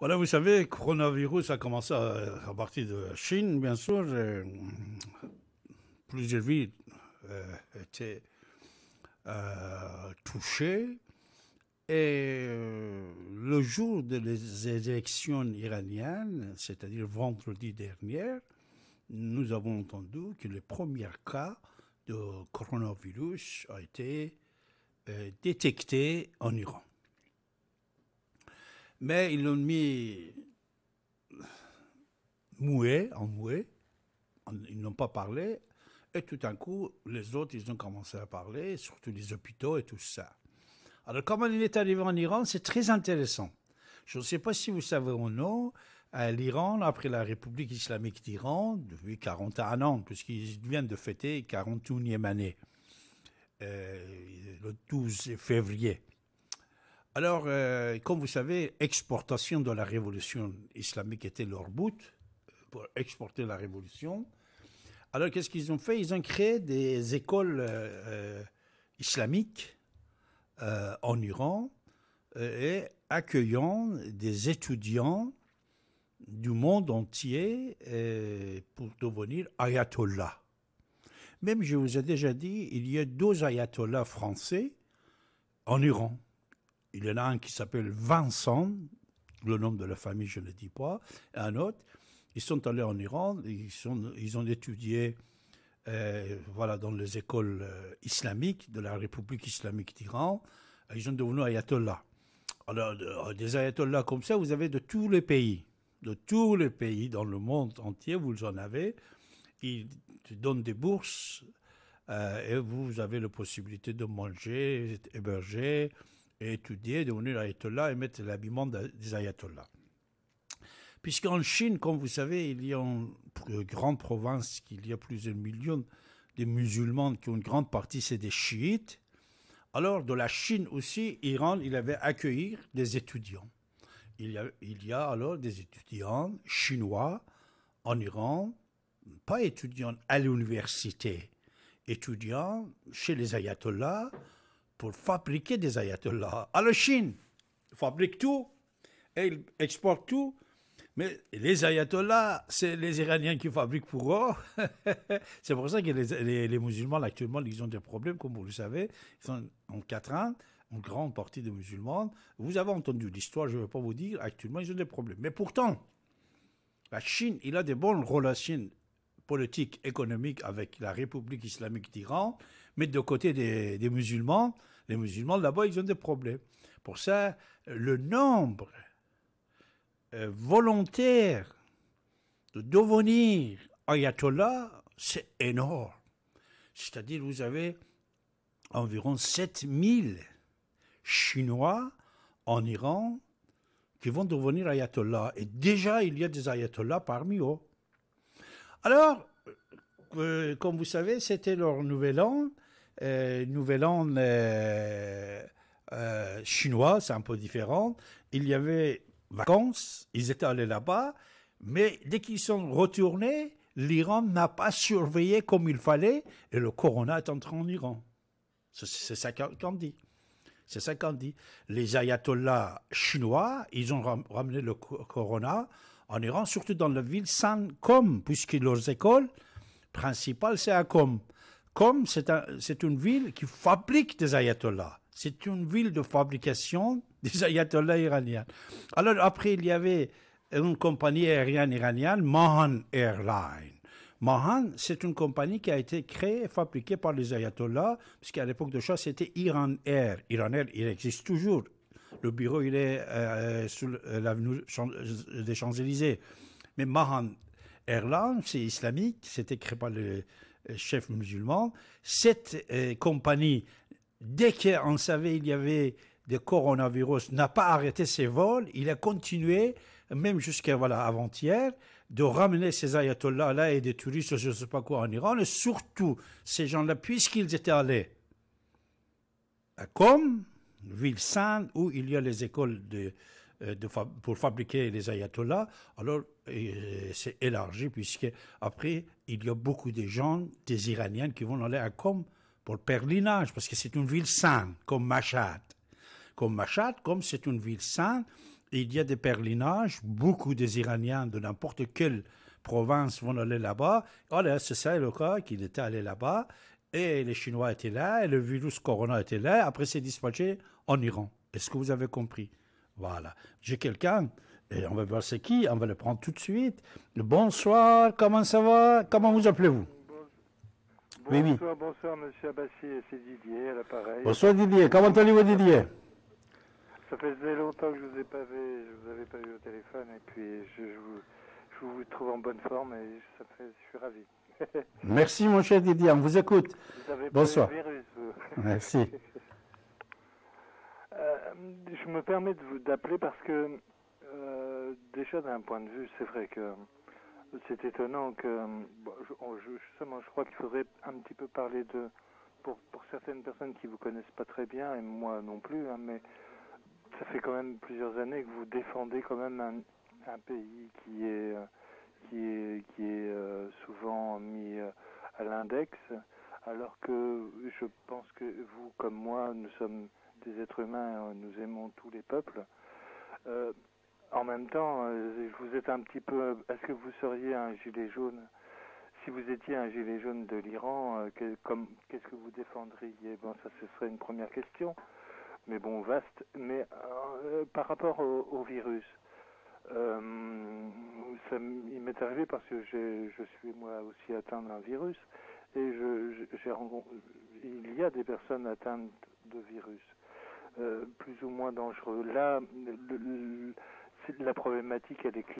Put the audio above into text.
Voilà, vous savez, coronavirus a commencé à, partir de la Chine, bien sûr. Plusieurs villes euh, étaient euh, touchées. Et euh, le jour des élections iraniennes, c'est-à-dire vendredi dernier, nous avons entendu que le premier cas de coronavirus a été détecté en Iran. Mais ils l'ont mis moué, en mouet. Ils n'ont pas parlé. Et tout d'un coup, les autres, ils ont commencé à parler, surtout les hôpitaux et tout ça. Alors, comment il est arrivé en Iran, c'est très intéressant. Je ne sais pas si vous savez ou non, l'Iran, après la République islamique d'Iran, depuis 41 ans, puisqu'ils viennent de fêter 41e année, euh, le 12 février alors, euh, comme vous savez, exportation de la révolution islamique était leur but, euh, pour exporter la révolution. Alors, qu'est-ce qu'ils ont fait Ils ont créé des écoles euh, islamiques en Iran et accueillant des étudiants du monde entier pour devenir ayatollah. Même, je vous ai déjà dit, il y a deux ayatollahs français en Iran. Il y en a un qui s'appelle Vincent, le nom de la famille je ne le dis pas, et un autre. Ils sont allés en Iran, ils, sont, ils ont étudié euh, voilà, dans les écoles euh, islamiques de la République islamique d'Iran. Ils sont devenus ayatollahs. Alors, euh, des ayatollahs comme ça, vous avez de tous les pays, de tous les pays dans le monde entier, vous en avez. Ils donnent des bourses et vous avez la possibilité de manger, héberger, et étudier, devenir ayatollah et mettre l'habillement des ayatollahs. Puisqu'en Chine, comme vous savez, il y a une grande province, qu'il y a plusieurs million de musulmans, qui ont une grande partie, c'est des chiites. Alors, de la Chine aussi, Iran, il avait accueilli des étudiants. Il y a, il y a alors des étudiants chinois en Iran, pas étudiants à l'université, étudiants chez les ayatollahs, pour fabriquer des ayatollahs. Alors Chine fabrique tout, ils exporte tout, mais les ayatollahs, c'est les Iraniens qui fabriquent pour eux. c'est pour ça que les, musulmans, actuellement, ils ont des problèmes, comme vous le savez. Ils sont en ans, une grande partie des musulmans. Vous avez entendu l'histoire, je ne vais pas vous dire. Actuellement, ils ont des problèmes. Mais pourtant, la Chine, il a des bonnes relations politiques, économiques avec la République islamique d'Iran mettre de côté des, musulmans. Les musulmans, là-bas, ils ont des problèmes. Pour ça, le nombre euh, volontaire de devenir ayatollah, c'est énorme. C'est-à-dire, vous avez environ 7000 Chinois en Iran qui vont devenir ayatollah Et déjà, il y a des ayatollahs parmi eux. Alors, euh, comme vous savez, c'était leur nouvel an euh, nouvelle euh, euh, chinois, c'est un peu différent. Il y avait vacances, ils étaient allés là-bas, mais dès qu'ils sont retournés, l'Iran n'a pas surveillé comme il fallait et le corona est entré en Iran. C'est ça qu'on dit. C'est ça qu'on dit. Les ayatollahs chinois, ils ont ramené le corona en Iran, surtout dans la ville San com' puisque leurs écoles principales, c'est à comme c'est un, une ville qui fabrique des ayatollahs. C'est une ville de fabrication des ayatollahs iraniens. Alors après, il y avait une compagnie aérienne iranienne, Mahan Airline. Mahan, c'est une compagnie qui a été créée et fabriquée par les ayatollahs, puisqu'à l'époque de Shah, c'était Iran Air. Iran Air, il existe toujours. Le bureau, il est euh, euh, sur l'avenue des Champs-Élysées. Mais Mahan Airline, c'est islamique, c'était créé par les euh, chef musulman, Cette euh, compagnie, dès qu'on savait qu'il y avait des coronavirus, n'a pas arrêté ses vols. Il a continué, même jusqu'à voilà, avant-hier, de ramener ces ayatollahs-là et des touristes, je ne sais pas quoi, en Iran. Et surtout, ces gens-là, puisqu'ils étaient allés à Qom, ville sainte, où il y a les écoles de, euh, pour fabriquer les ayatollahs, alors euh, c'est élargi puisque après il y a beaucoup de gens, des Iraniens qui vont aller à Qom pour le perlinage, parce que c'est une ville sainte comme Machad. Comme Machad, comme c'est une ville sainte, il y a des pèlerinages, beaucoup des Iraniens de n'importe quelle province vont aller là-bas. Voilà, c'est ça le cas qu'il était allé là-bas et les Chinois étaient là et le virus corona était là. Après, c'est dispatché en Iran. Est-ce que vous avez compris? Voilà. J'ai quelqu'un, et on va voir c'est qui, on va le prendre tout de suite. Bonsoir, comment ça va Comment vous appelez-vous Bonsoir, bonsoir, monsieur Abassi, c'est Didier à l'appareil. Bonsoir Didier, comment allez-vous Didier Ça faisait longtemps que je ne vous ai pas vu, je vous avais pas vu au téléphone et puis je, vous, trouve en bonne forme et ça fait, je suis ravi. Merci mon cher Didier, on vous écoute. Vous avez bonsoir. Pas virus, Merci. je me permets de vous d'appeler parce que euh, déjà d'un point de vue, c'est vrai que c'est étonnant que je, justement, je crois qu'il faudrait un petit peu parler de pour, pour certaines personnes qui vous connaissent pas très bien et moi non plus, hein, mais ça fait quand même plusieurs années que vous défendez quand même un, pays euh, qui est qui est qui euh, est souvent mis à l'index alors que je pense que vous, comme moi, nous sommes des êtres humains, euh, nous aimons tous les peuples. Euh, en même temps, euh, vous êtes un petit peu. Est-ce que vous seriez un gilet jaune Si vous étiez un gilet jaune de l'Iran, qu'est-ce que vous défendriez Bon, ça, ce serait une première question. Mais bon, vaste. Mais par rapport au, virus, ça, il m'est arrivé parce que je suis moi aussi atteint d'un virus. Et je, j'ai il y a des personnes atteintes de virus, euh, plus ou moins dangereux. Là, le, la problématique, elle est claire.